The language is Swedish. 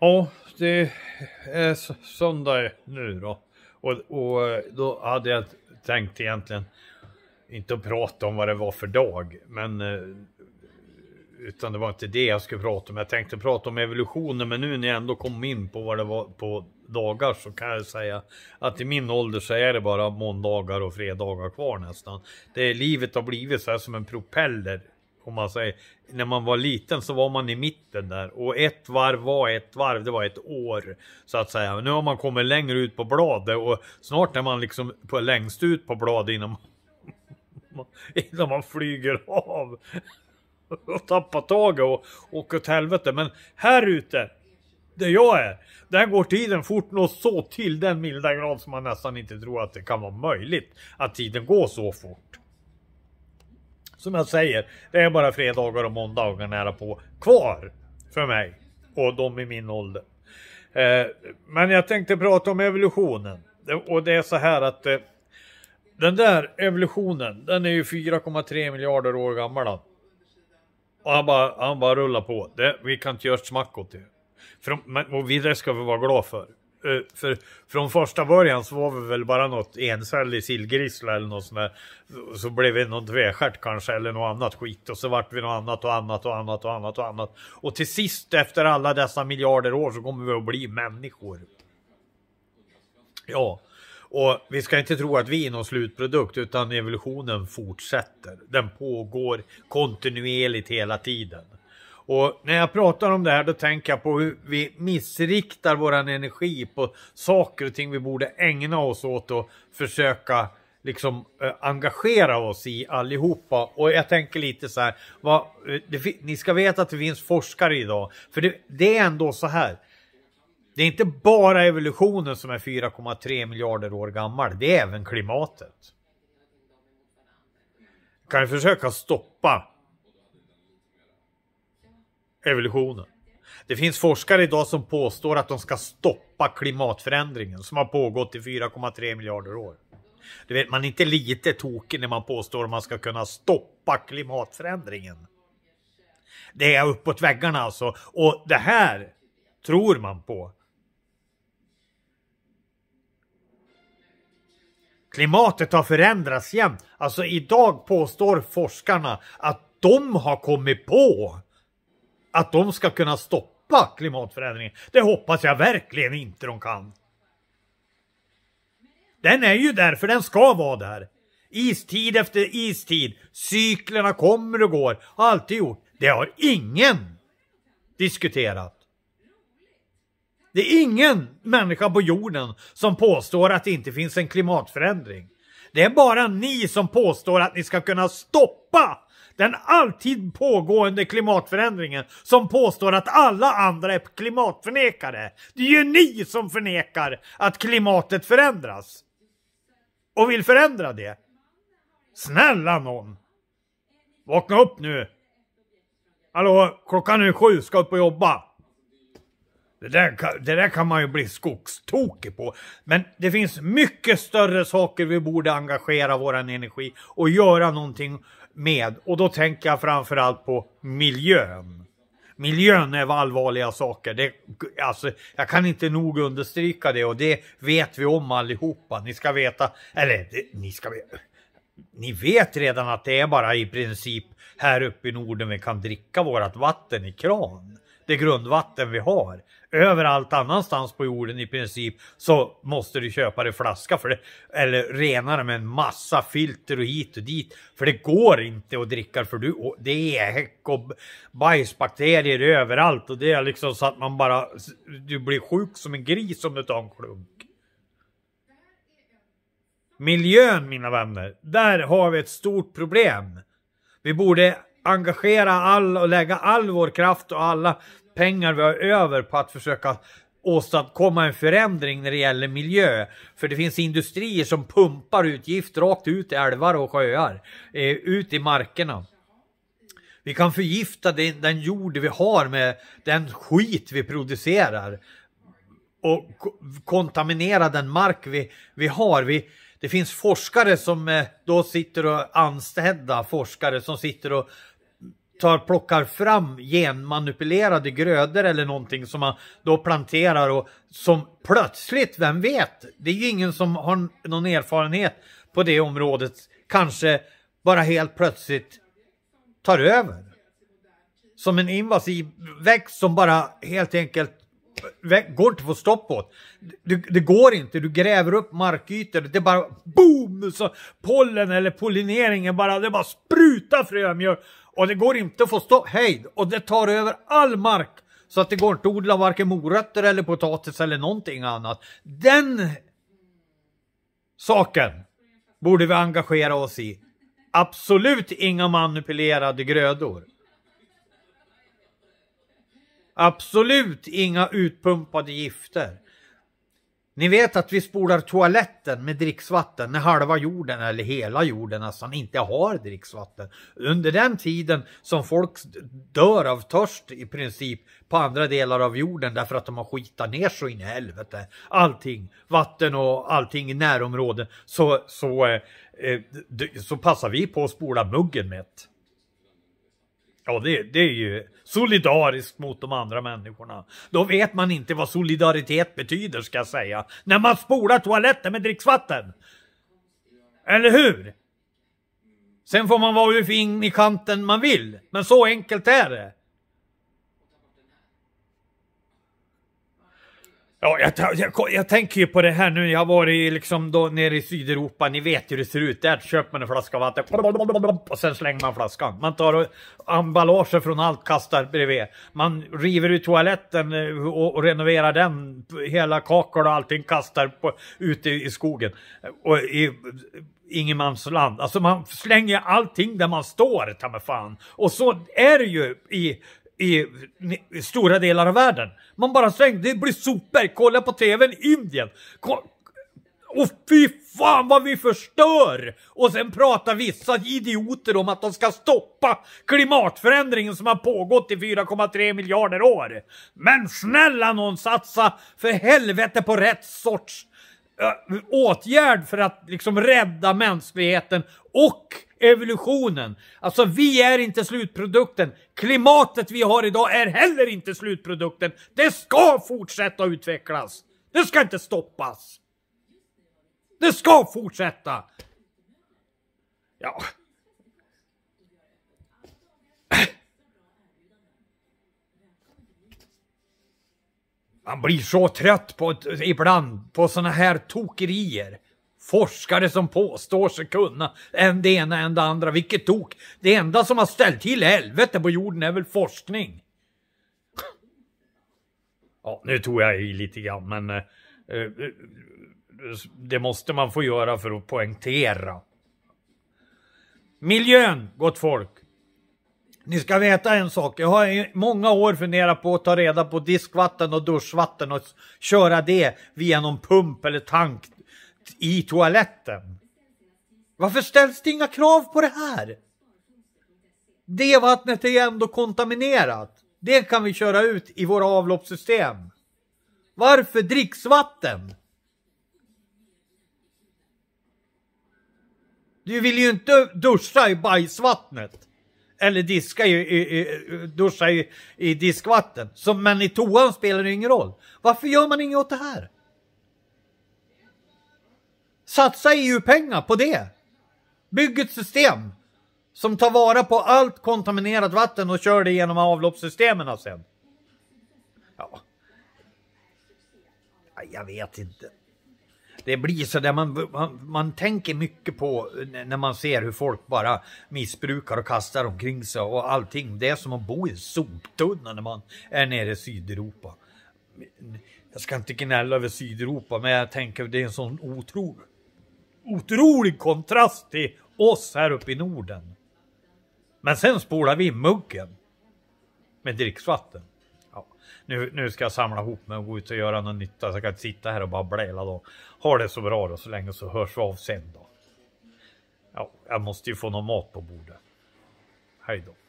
Ja, det är söndag nu då. Och, och eh, då hade jag tänkt egentligen inte att prata om vad det var för dag, men eh, utan det var inte det jag skulle prata om. Jag tänkte prata om evolutionen, men nu när jag ändå kom in på vad det var på dagar så kan jag säga att i min ålder så är det bara måndagar och fredagar kvar nästan. Det, livet har blivit så här som en propeller om man säger. När man var liten så var man i mitten där och ett varv var ett varv, det var ett år så att säga. Nu har man kommit längre ut på bladet och snart är man liksom på längst ut på bladet innan man, innan man flyger av och tappar taget och åker åt helvete. Men här ute, där jag är, där går tiden fort nog så till den milda grad som man nästan inte tror att det kan vara möjligt att tiden går så fort som jag säger, det är bara fredagar och måndagar nära på kvar för mig och de i min ålder. Eh, men jag tänkte prata om evolutionen och det är så här att eh, den där evolutionen, den är ju 4,3 miljarder år gammal. Då. Och han bara, han bara rullar på. Det, vi kan inte göra ett smack åt det. För, men, och det ska vi vara glada för. Eh, för från första början så var vi väl bara något encellig sillgrissla eller något sånt där. Så blev vi någon tvestjärt kanske eller något annat skit och så vart vi något annat och annat och annat och annat och annat. Och till sist efter alla dessa miljarder år så kommer vi att bli människor. Ja, och vi ska inte tro att vi är någon slutprodukt utan evolutionen fortsätter. Den pågår kontinuerligt hela tiden. Och när jag pratar om det här då tänker jag på hur vi missriktar våran energi på saker och ting vi borde ägna oss åt och försöka liksom eh, engagera oss i allihopa. Och jag tänker lite så här, vad, eh, det, ni ska veta att det finns forskare idag, för det, det är ändå så här. Det är inte bara evolutionen som är 4,3 miljarder år gammal, det är även klimatet. Kan vi försöka stoppa evolutionen. Det finns forskare idag som påstår att de ska stoppa klimatförändringen som har pågått i 4,3 miljarder år. Du vet, man är inte lite tokig när man påstår att man ska kunna stoppa klimatförändringen. Det är uppåt väggarna alltså. Och det här tror man på. Klimatet har förändrats jämt. Alltså idag påstår forskarna att de har kommit på att de ska kunna stoppa klimatförändringen. Det hoppas jag verkligen inte de kan. Den är ju där för den ska vara där. Istid efter istid. Cyklerna kommer och går. Har alltid gjort. Det har ingen diskuterat. Det är ingen människa på jorden som påstår att det inte finns en klimatförändring. Det är bara ni som påstår att ni ska kunna stoppa den alltid pågående klimatförändringen som påstår att alla andra är klimatförnekare. Det är ju ni som förnekar att klimatet förändras. Och vill förändra det. Snälla någon. Vakna upp nu. Hallå, klockan är sju, ska upp och jobba. Det där, det där kan man ju bli skogstokig på. Men det finns mycket större saker vi borde engagera våran energi och göra någonting med. Och då tänker jag framförallt på miljön. Miljön är allvarliga saker. Det, alltså, jag kan inte nog understryka det och det vet vi om allihopa. Ni ska veta, eller det, ni ska veta. Ni vet redan att det är bara i princip här uppe i Norden vi kan dricka vårt vatten i kran det grundvatten vi har. Överallt annanstans på jorden i princip så måste du köpa det flaska för det, eller rena det med en massa filter och hit och dit. För det går inte att dricka för du, det är häck och bajsbakterier överallt och det är liksom så att man bara, du blir sjuk som en gris om du tar en klunk. Miljön mina vänner, där har vi ett stort problem. Vi borde engagera all och lägga all vår kraft och alla pengar vi har över på att försöka åstadkomma en förändring när det gäller miljö. För det finns industrier som pumpar ut gift rakt ut i älvar och sjöar, eh, ut i markerna. Vi kan förgifta den, den jord vi har med den skit vi producerar och kontaminera den mark vi, vi har. Vi, det finns forskare som eh, då sitter och anställda forskare som sitter och tar, plockar fram genmanipulerade grödor eller någonting som man då planterar och som plötsligt, vem vet? Det är ju ingen som har någon erfarenhet på det området, kanske bara helt plötsligt tar över. Som en invasiv växt som bara helt enkelt går inte att få stopp på. Det, det, går inte, du gräver upp markytor, det bara boom! Så pollen eller pollineringen bara, det bara sprutar frömjöl och det går inte att få stå hejd och det tar över all mark. Så att det går inte att odla varken morötter eller potatis eller någonting annat. Den saken borde vi engagera oss i. Absolut inga manipulerade grödor. Absolut inga utpumpade gifter. Ni vet att vi spolar toaletten med dricksvatten när halva jorden eller hela jorden nästan inte har dricksvatten. Under den tiden som folk dör av törst i princip på andra delar av jorden därför att de har skitat ner så in i helvete. Allting, vatten och allting i närområden så, så, eh, eh så passar vi på att spola muggen med ett. Ja, det, det, är ju solidariskt mot de andra människorna. Då vet man inte vad solidaritet betyder, ska jag säga. När man spolar toaletten med dricksvatten. Eller hur? Sen får man vara hur fin i kanten man vill, men så enkelt är det. Ja, jag, jag, jag, tänker ju på det här nu. Jag har varit liksom då nere i Sydeuropa. Ni vet hur det ser ut. Där köper man en flaska vatten och sen slänger man flaskan. Man tar emballaget från allt kastar bredvid. Man river ut toaletten eh, och, och renoverar den. Hela kakor och allting kastar på, ute i skogen. Och i, ingenmansland. Alltså man slänger allting där man står, ta mig fan. Och så är det ju i i stora delar av världen. Man bara slängde, det blir sopor, kolla på TVn, Indien. Ko och fy fan vad vi förstör! Och sen pratar vissa idioter om att de ska stoppa klimatförändringen som har pågått i 4,3 miljarder år. Men snälla någon satsa för helvete på rätt sorts åtgärd för att liksom rädda mänskligheten och evolutionen. Alltså vi är inte slutprodukten. Klimatet vi har idag är heller inte slutprodukten. Det ska fortsätta utvecklas. Det ska inte stoppas. Det ska fortsätta. Ja, Man blir så trött på ibland på såna här tokerier. Forskare som påstår sig kunna än det ena än det andra. Vilket tok! Det enda som har ställt till helvete på jorden är väl forskning. Ja, nu tog jag i lite grann, men eh, eh det måste man få göra för att poängtera. Miljön, gott folk, ni ska veta en sak. Jag har i många år funderat på att ta reda på diskvatten och duschvatten och köra det via någon pump eller tank i toaletten. Varför ställs det inga krav på det här? Det vattnet är ju ändå kontaminerat. Det kan vi köra ut i våra avloppssystem. Varför dricksvatten? Du vill ju inte duscha i bajsvattnet eller diska i, i, i, duscha i, i diskvatten. Så, men i toan spelar det ingen roll. Varför gör man inget åt det här? Satsa EU-pengar på det. Bygg ett system som tar vara på allt kontaminerat vatten och kör det genom avloppssystemen sen. Ja. Jag vet inte det blir så där man, man, man, tänker mycket på när man ser hur folk bara missbrukar och kastar omkring sig och allting. Det är som att bo i en soptunna när man är nere i Sydeuropa. Jag ska inte gnälla över Sydeuropa, men jag tänker det är en sån otrolig, otrolig kontrast till oss här uppe i Norden. Men sen spolar vi i muggen med dricksvatten nu, nu ska jag samla ihop mig och gå ut och göra något nytta. Så jag kan inte sitta här och babbla hela dagen. Ha det så bra då så länge så hörs vi av sen då. Ja, jag måste ju få någon mat på bordet. Hej då.